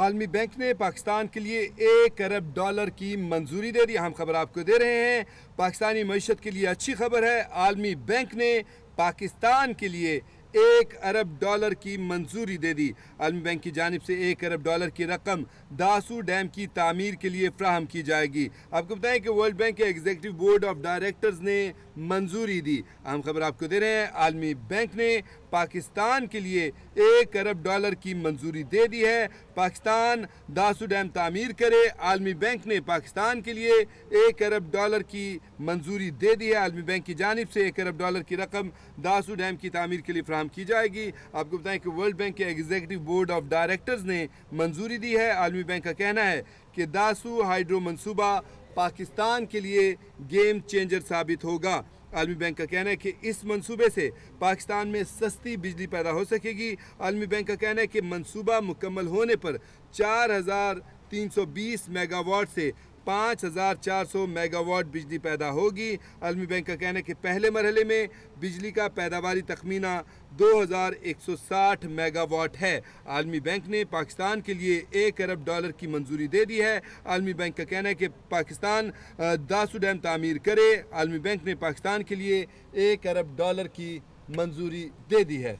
आलमी बैंक ने पाकिस्तान के लिए एक अरब डॉलर की मंजूरी दे दी हम खबर आपको दे रहे हैं पाकिस्तानी मीशत के लिए अच्छी खबर है आलमी बैंक ने पाकिस्तान के लिए एक अरब डॉलर की मंजूरी दे दी आलमी बैंक की जानब से एक अरब डॉलर की रकम दासू डैम की तमीर के लिए फ्राहम की जाएगी आपको बताएं कि वर्ल्ड बैंक के एग्जीक्यूटिव बोर्ड ऑफ डायरेक्टर्स ने मंजूरी दी अहम खबर आपको दे रहे हैं आलमी बैंक ने पाकिस्तान के लिए एक अरब डॉलर की मंजूरी दे दी है पाकिस्तान दासू डैम तामीर करे आलमी बैंक ने पाकिस्तान के लिए एक अरब डॉलर की मंजूरी दे दी है आलमी बैंक की जानब से एक अरब डॉलर की रकम दासू डैम की तमीर के लिए फ्राहम फ्राहम की जाएगी आपको बताएं कि वर्ल्ड बैंक के एग्जीक्यूटिव बोर्ड ऑफ डायरेक्टर्स ने मंजूरी दी है आलमी बैंक का कहना है कि दासू हाइड्रो मनसूबा पाकिस्तान के लिए गेम चेंजर साबित होगा आलमी बैंक का कहना है कि इस मंसूबे से पाकिस्तान में सस्ती बिजली पैदा हो सकेगी आलमी बैंक का कहना है कि मंसूबा मुकम्मल होने पर 4,320 मेगावाट से 5,400 मेगावाट बिजली पैदा होगी आलमी बैंक का कहना है कि पहले मरहले में बिजली का पैदावारी तखमीना 2,160 मेगावाट है आलमी बैंक ने पाकिस्तान के लिए एक अरब डॉलर की मंजूरी दे दी है आलमी बैंक का कहना है कि पाकिस्तान दासू डैम तामीर करे आलमी बैंक ने पाकिस्तान के लिए एक अरब डॉलर की मंजूरी दे दी है